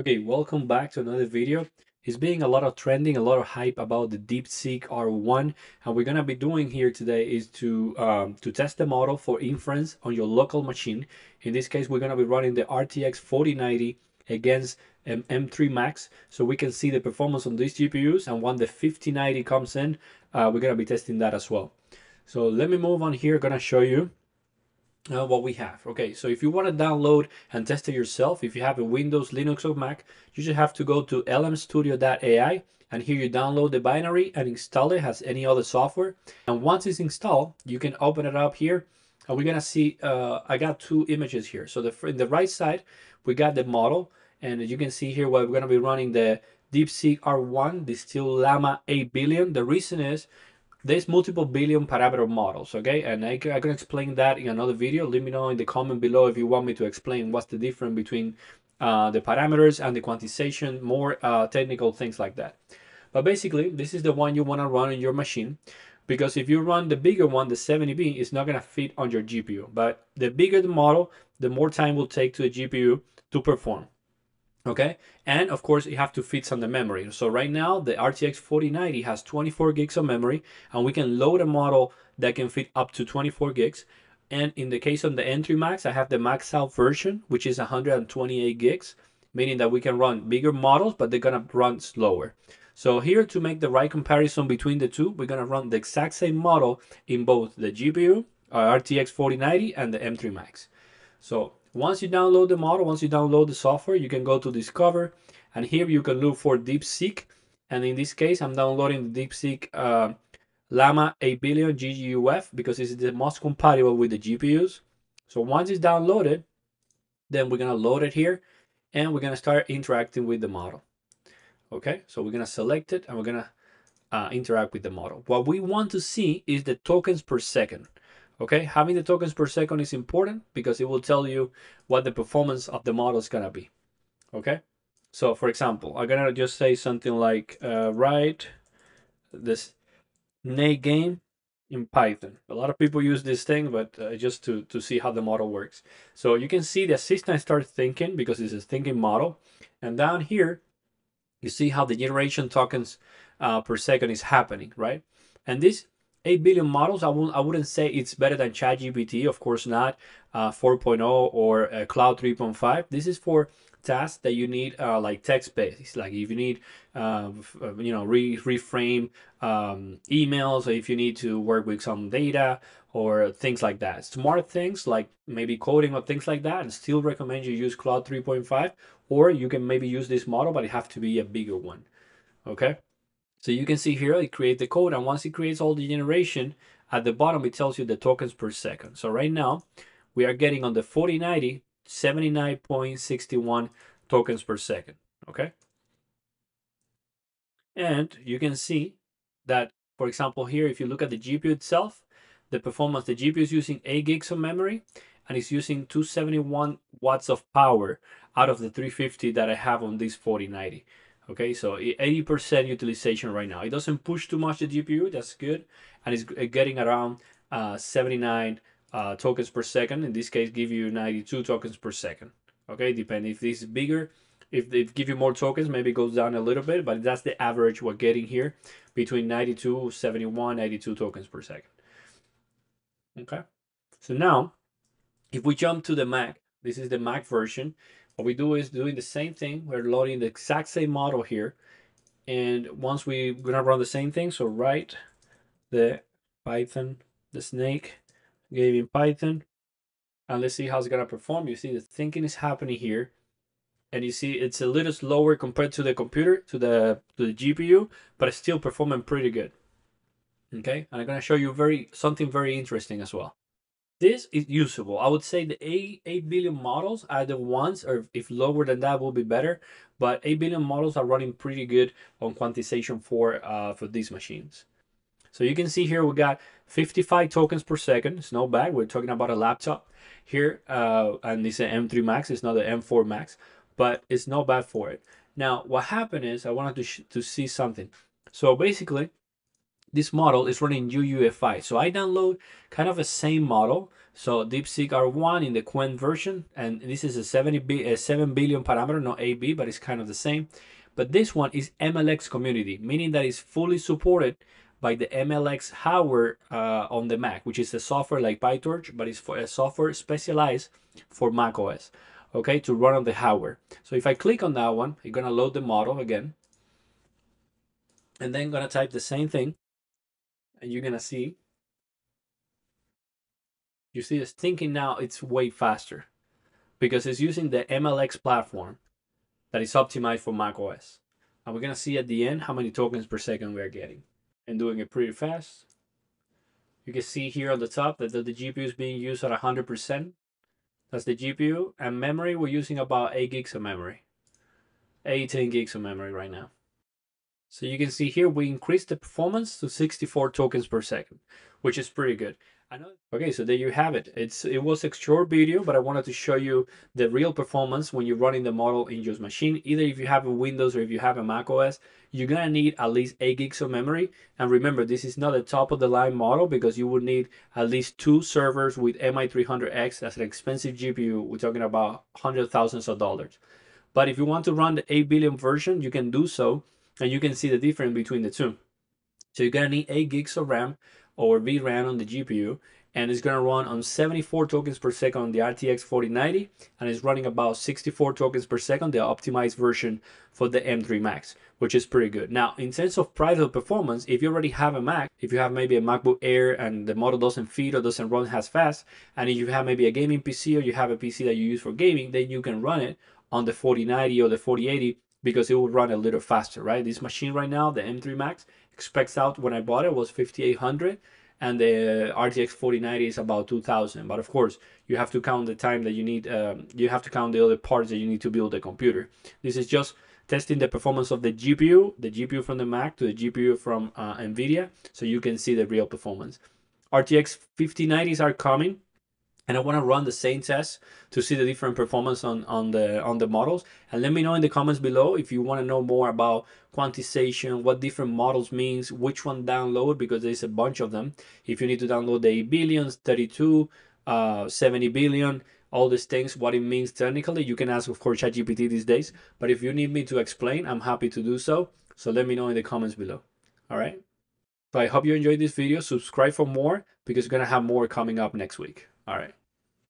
Okay, welcome back to another video. It's being a lot of trending, a lot of hype about the DeepSeek R1. And we're gonna be doing here today is to um, to test the model for inference on your local machine. In this case, we're gonna be running the RTX 4090 against an um, M3 Max, so we can see the performance on these GPUs. And when the 5090 comes in, uh, we're gonna be testing that as well. So let me move on here. Gonna show you uh, what we have. Okay, so if you want to download and test it yourself, if you have a Windows, Linux, or Mac, you just have to go to lmstudio.ai and here you download the binary and install it as any other software. And once it's installed, you can open it up here and we're gonna see, uh, I got two images here. So the, in the right side, we got the model and you can see here where we're gonna be running the DeepSeek R1 still Llama 8 billion. The reason is there's multiple billion parameter models, okay? And I, I can explain that in another video. Let me know in the comment below if you want me to explain what's the difference between uh, the parameters and the quantization, more uh, technical things like that. But basically, this is the one you want to run on your machine because if you run the bigger one, the 70B, it's not going to fit on your GPU. But the bigger the model, the more time will take to the GPU to perform okay and of course you have to fit some the memory so right now the rtx 4090 has 24 gigs of memory and we can load a model that can fit up to 24 gigs and in the case of the entry max i have the max out version which is 128 gigs meaning that we can run bigger models but they're going to run slower so here to make the right comparison between the two we're going to run the exact same model in both the gpu our uh, rtx 4090 and the m3 max so once you download the model, once you download the software, you can go to Discover, and here you can look for DeepSeek. And in this case, I'm downloading the DeepSeek uh, Llama 8 billion GGUF because it's the most compatible with the GPUs. So once it's downloaded, then we're gonna load it here and we're gonna start interacting with the model. Okay, so we're gonna select it and we're gonna uh, interact with the model. What we want to see is the tokens per second. Okay, having the tokens per second is important because it will tell you what the performance of the model is gonna be. Okay, so for example, I'm gonna just say something like uh, write this Nate game in Python. A lot of people use this thing, but uh, just to, to see how the model works. So you can see the assistant starts thinking because it's a thinking model. And down here, you see how the generation tokens uh, per second is happening, right? And this 8 billion models. I won't, I wouldn't say it's better than ChatGPT, of course not, uh, 4.0 or uh, Cloud 3.5. This is for tasks that you need uh, like text based, like if you need, uh, uh, you know, re- reframe um, emails, or if you need to work with some data or things like that. Smart things like maybe coding or things like that, and still recommend you use Cloud 3.5, or you can maybe use this model, but it have to be a bigger one. Okay. So you can see here, it creates the code. And once it creates all the generation, at the bottom, it tells you the tokens per second. So right now, we are getting on the 4090, 79.61 tokens per second, okay? And you can see that, for example, here, if you look at the GPU itself, the performance, the GPU is using 8 gigs of memory, and it's using 271 watts of power out of the 350 that I have on this 4090. Okay, so 80% utilization right now. It doesn't push too much the GPU, that's good. And it's uh, getting around uh, 79 uh, tokens per second. In this case, give you 92 tokens per second. Okay, depending if this is bigger, if they give you more tokens, maybe it goes down a little bit, but that's the average we're getting here between 92, 71, 92 tokens per second. Okay, so now if we jump to the Mac, this is the Mac version. What we do is doing the same thing. We're loading the exact same model here. And once we're gonna run the same thing, so write the Python, the snake, game in Python, and let's see how it's gonna perform. You see the thinking is happening here, and you see it's a little slower compared to the computer, to the to the GPU, but it's still performing pretty good. Okay, and I'm gonna show you very something very interesting as well this is usable. I would say the 8, 8 billion models are the ones, or if lower than that will be better, but 8 billion models are running pretty good on quantization for, uh, for these machines. So you can see here we got 55 tokens per second. It's not bad. We're talking about a laptop here, uh, and it's an M3 Max. It's not an M4 Max, but it's not bad for it. Now, what happened is I wanted to, to see something. So basically, this model is running UUFI. So I download kind of a same model. So DeepSeek R1 in the Quen version, and this is a 70 a 7 billion parameter, not AB, but it's kind of the same. But this one is MLX community, meaning that it's fully supported by the MLX hardware uh, on the Mac, which is a software like PyTorch, but it's for a software specialized for Mac OS, okay, to run on the hardware. So if I click on that one, it's gonna load the model again, and then gonna type the same thing, and you're gonna see you see it's thinking now it's way faster because it's using the MLX platform that is optimized for Mac OS. And we're gonna see at the end how many tokens per second we are getting and doing it pretty fast. You can see here on the top that the, the GPU is being used at 100%. That's the GPU and memory. We're using about 8 gigs of memory, 18 gigs of memory right now. So you can see here, we increased the performance to 64 tokens per second, which is pretty good. I know. Okay, so there you have it. It's It was a short video, but I wanted to show you the real performance when you're running the model in your machine. Either if you have a Windows or if you have a Mac OS, you're gonna need at least 8 gigs of memory. And remember, this is not a top of the line model because you would need at least two servers with MI300X as an expensive GPU. We're talking about hundred thousands of dollars. But if you want to run the 8 billion version, you can do so and you can see the difference between the two. So you're gonna need 8 gigs of RAM or VRAM on the GPU and it's gonna run on 74 tokens per second on the RTX 4090 and it's running about 64 tokens per second, the optimized version for the M3 Max, which is pretty good. Now, in terms of price or performance, if you already have a Mac, if you have maybe a MacBook Air and the model doesn't fit or doesn't run as fast, and if you have maybe a gaming PC or you have a PC that you use for gaming, then you can run it on the 4090 or the 4080 because it will run a little faster, right? This machine right now, the M3 Max, specs out when I bought it was 5800 and the RTX 4090 is about 2000. But of course, you have to count the time that you need, um, you have to count the other parts that you need to build the computer. This is just testing the performance of the GPU, the GPU from the Mac to the GPU from uh, NVIDIA, so you can see the real performance. RTX 5090s are coming and I want to run the same test to see the different performance on, on the on the models. And let me know in the comments below if you want to know more about quantization, what different models means, which one download because there's a bunch of them. If you need to download the 8 billions, 32, uh, 70 billion, all these things, what it means technically, you can ask of course ChatGPT these days. But if you need me to explain, I'm happy to do so. So let me know in the comments below. All right. So I hope you enjoyed this video. Subscribe for more because we're going to have more coming up next week. All right.